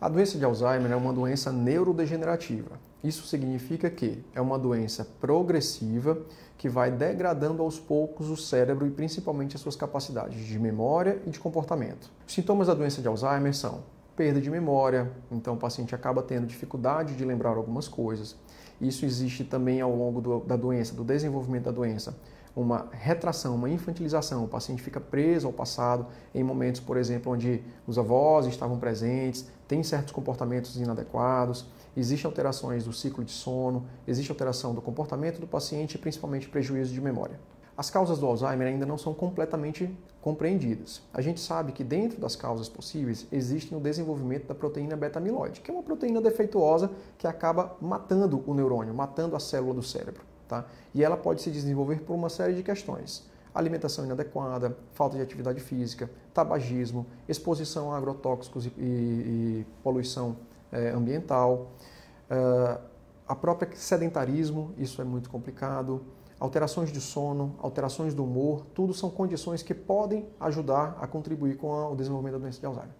A doença de Alzheimer é uma doença neurodegenerativa. Isso significa que é uma doença progressiva que vai degradando aos poucos o cérebro e principalmente as suas capacidades de memória e de comportamento. Os sintomas da doença de Alzheimer são perda de memória, então o paciente acaba tendo dificuldade de lembrar algumas coisas. Isso existe também ao longo do, da doença, do desenvolvimento da doença uma retração, uma infantilização. O paciente fica preso ao passado em momentos, por exemplo, onde os avós estavam presentes, tem certos comportamentos inadequados, existem alterações do ciclo de sono, existe alteração do comportamento do paciente e principalmente prejuízo de memória. As causas do Alzheimer ainda não são completamente compreendidas. A gente sabe que dentro das causas possíveis existe o desenvolvimento da proteína beta-amiloide, que é uma proteína defeituosa que acaba matando o neurônio, matando a célula do cérebro. Tá? E ela pode se desenvolver por uma série de questões. Alimentação inadequada, falta de atividade física, tabagismo, exposição a agrotóxicos e, e, e poluição é, ambiental, uh, a própria sedentarismo, isso é muito complicado, alterações de sono, alterações do humor, tudo são condições que podem ajudar a contribuir com a, o desenvolvimento da doença de Alzheimer.